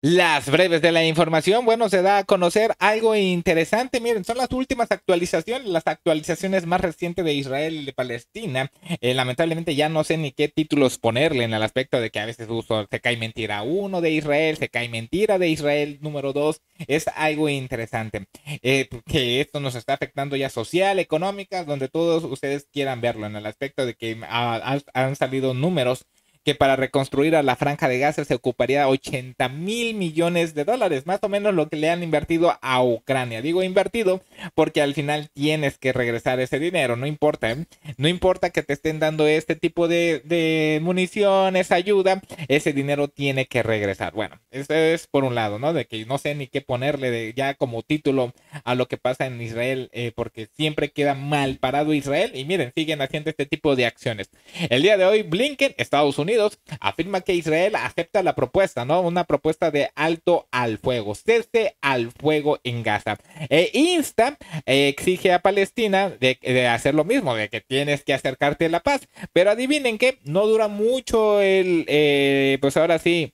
Las breves de la información, bueno, se da a conocer algo interesante. Miren, son las últimas actualizaciones, las actualizaciones más recientes de Israel y de Palestina. Eh, lamentablemente ya no sé ni qué títulos ponerle en el aspecto de que a veces se cae mentira uno de Israel, se cae mentira de Israel número dos. Es algo interesante. Eh, que esto nos está afectando ya social, económica, donde todos ustedes quieran verlo en el aspecto de que ah, han salido números que para reconstruir a la franja de Gaza se ocuparía 80 mil millones de dólares, más o menos lo que le han invertido a Ucrania. Digo invertido porque al final tienes que regresar ese dinero, no importa. No importa que te estén dando este tipo de, municiones, ayuda, ese dinero tiene que regresar. Bueno, eso es por un lado, ¿no? De que no sé ni qué ponerle ya como título a lo que pasa en Israel, eh, porque siempre queda mal parado Israel y miren, siguen haciendo este tipo de acciones. El día de hoy, Blinken, Estados Unidos, afirma que Israel acepta la propuesta, ¿no? Una propuesta de alto al fuego, cese al fuego en Gaza. E insta, eh, exige a Palestina de, hacer lo mismo, de que tienes que acercarte a la paz. Pero adivinen que no dura mucho el, eh, pues ahora sí,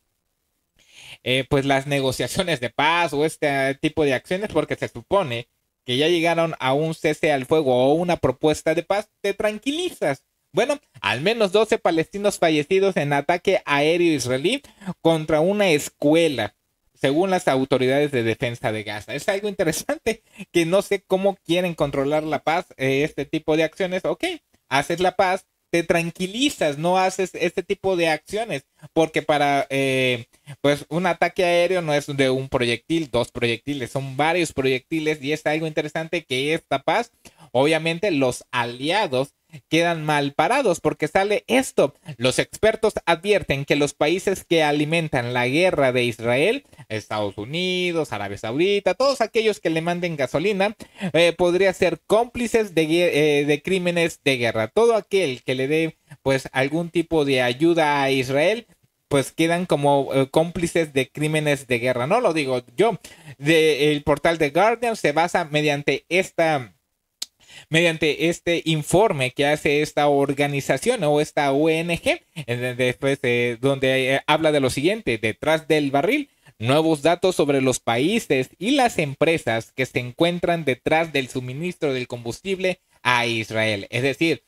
eh, pues las negociaciones de paz o este tipo de acciones porque se supone que ya llegaron a un cese al fuego o una propuesta de paz, te tranquilizas. Bueno, al menos 12 palestinos fallecidos en ataque aéreo israelí contra una escuela, según las autoridades de defensa de Gaza. Es algo interesante que no sé cómo quieren controlar la paz, eh, este tipo de acciones. Ok, haces la paz, te tranquilizas, no haces este tipo de acciones, porque para, eh, pues un ataque aéreo no es de un proyectil, dos proyectiles, son varios proyectiles y es algo interesante que esta paz, obviamente los aliados quedan mal parados porque sale esto. Los expertos advierten que los países que alimentan la guerra de Israel, Estados Unidos, Arabia Saudita, todos aquellos que le manden gasolina, eh, podría ser cómplices eh, de, crímenes de guerra. Todo aquel que le dé pues algún tipo de ayuda a Israel pues quedan como eh, cómplices de crímenes de guerra. No lo digo yo. el portal de Guardian se basa mediante esta mediante este informe que hace esta organización o esta ONG, después eh, donde eh, habla de lo siguiente, detrás del barril, nuevos datos sobre los países y las empresas que se encuentran detrás del suministro del combustible a Israel. Es decir,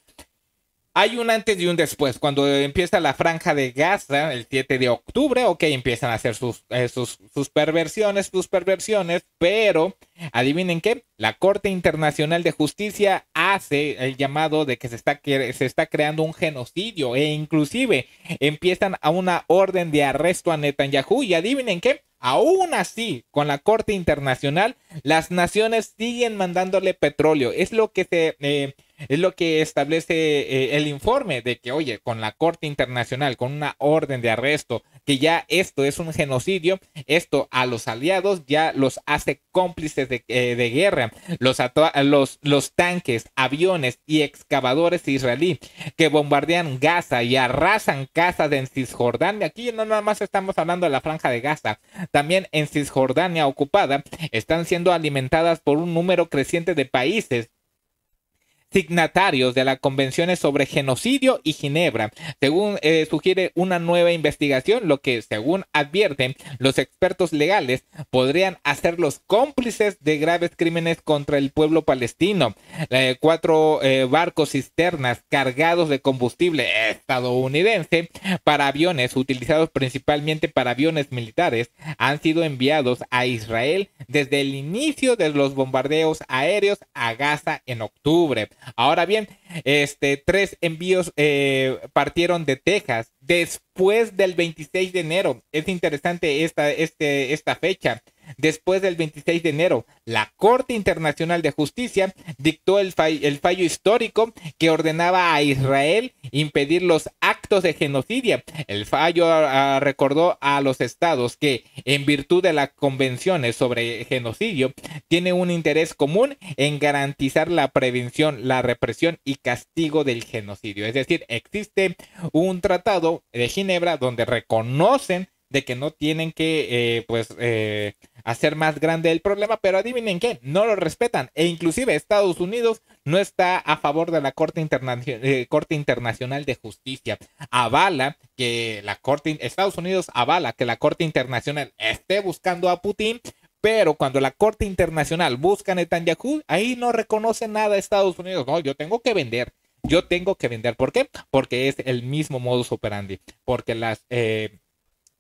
hay un antes y un después. Cuando empieza la franja de Gaza el 7 de octubre, ok, empiezan a hacer eh, sus, sus, perversiones, sus perversiones, pero adivinen qué, la Corte Internacional de Justicia hace el llamado de que se está, se está creando un genocidio e inclusive empiezan a una orden de arresto a Netanyahu y adivinen qué, Aún así, con la Corte Internacional, las naciones siguen mandándole petróleo. Es lo que se, eh, es lo que establece eh, el informe de que, oye, con la Corte Internacional, con una orden de arresto, que ya esto es un genocidio, esto a los aliados ya los hace cómplices de, eh, de guerra. Los, los, los tanques, aviones y excavadores israelí que bombardean Gaza y arrasan casas en Cisjordania. Aquí no nada más estamos hablando de la franja de Gaza, también en Cisjordania ocupada están siendo alimentadas por un número creciente de países signatarios de las convenciones sobre genocidio y Ginebra, según eh, sugiere una nueva investigación, lo que según advierten los expertos legales podrían hacerlos cómplices de graves crímenes contra el pueblo palestino. cuatro eh, barcos cisternas cargados de combustible estadounidense para aviones utilizados principalmente para aviones militares han sido enviados a Israel desde el inicio de los bombardeos aéreos a Gaza en octubre. Ahora bien, este, tres envíos eh, partieron de Texas después del 26 de enero. Es interesante esta este, fecha. Después del 26 de enero, la Corte Internacional de Justicia dictó el, fallo histórico que ordenaba a Israel impedir los actos de genocidio. El fallo ah, ah, recordó a los estados que, en virtud de las convenciones sobre genocidio, tiene un interés común en garantizar la prevención, la represión y castigo del genocidio. Es decir, existe un tratado de Ginebra donde reconocen de que no tienen que, eh, pues, eh, hacer más grande el problema, pero adivinen qué, no lo respetan e inclusive Estados Unidos no está a favor de la Corte, eh, Corte Internacional de Justicia. Avala que la Corte, Estados Unidos avala que la Corte Internacional esté buscando a Putin, pero cuando la Corte Internacional busca a Netanyahu, ahí no reconoce nada Estados Unidos. No, yo tengo que vender. Yo tengo que vender. ¿Por qué? Porque es el mismo modus operandi. Porque las, eh,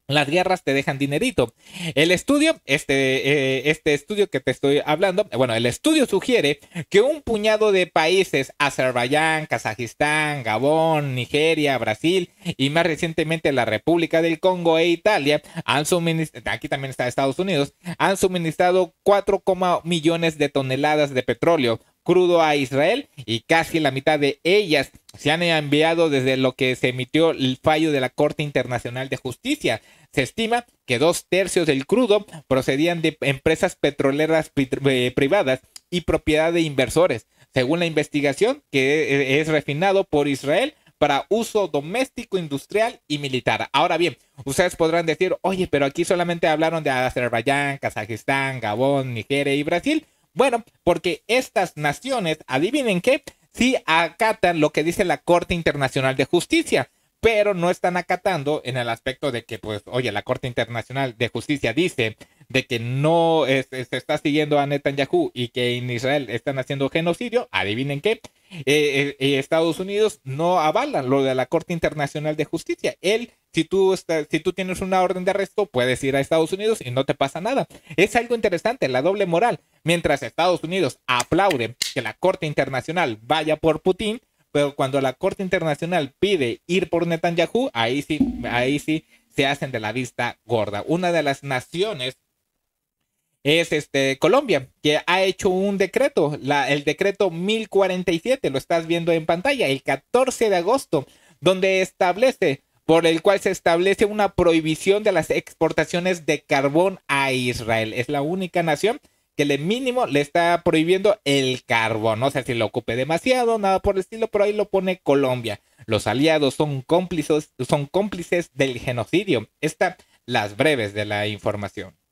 las guerras te dejan dinerito. El estudio, este, eh, este estudio que te estoy hablando, bueno, el estudio sugiere que un puñado de países, Azerbaiyán, Kazajistán, Gabón, Nigeria, Brasil y más recientemente la República del Congo e Italia, han suministrado, aquí también está Estados Unidos, han suministrado 4, millones de toneladas de petróleo, crudo a Israel y casi la mitad de ellas se han enviado desde lo que se emitió el fallo de la Corte Internacional de Justicia. Se estima que dos tercios del crudo procedían de empresas petroleras eh, privadas y propiedad de inversores, según la investigación que e-, es refinado por Israel para uso doméstico, industrial y militar. Ahora bien, ustedes podrán decir, oye, pero aquí solamente hablaron de Azerbaiyán, Kazajistán, Gabón, Nigeria y Brasil. Bueno, porque estas naciones, adivinen qué, sí acatan lo que dice la Corte Internacional de Justicia, pero no están acatando en el aspecto de que, pues, oye, la Corte Internacional de Justicia dice de que no se está siguiendo a Netanyahu y que en Israel están haciendo genocidio, adivinen qué, y eh, eh, eh, Estados Unidos no avalan lo de la Corte Internacional de Justicia. Él, si tú, si tú tienes una orden de arresto, puedes ir a Estados Unidos y no te pasa nada. Es algo interesante, la doble moral. Mientras Estados Unidos aplaude que la Corte Internacional vaya por Putin, pero cuando la Corte Internacional pide ir por Netanyahu, ahí sí, ahí sí se hacen de la vista gorda. Una de las naciones es este, Colombia, que ha hecho un decreto, la, el decreto 1047, lo estás viendo en pantalla, el 14 de agosto, donde establece, por el cual se establece una prohibición de las exportaciones de carbón a Israel. Es la única nación que le mínimo le está prohibiendo el carbón. No sé si lo ocupe demasiado, nada por el estilo, pero ahí lo pone Colombia. Los aliados son cómplices, son cómplices del genocidio. Están las breves de la información.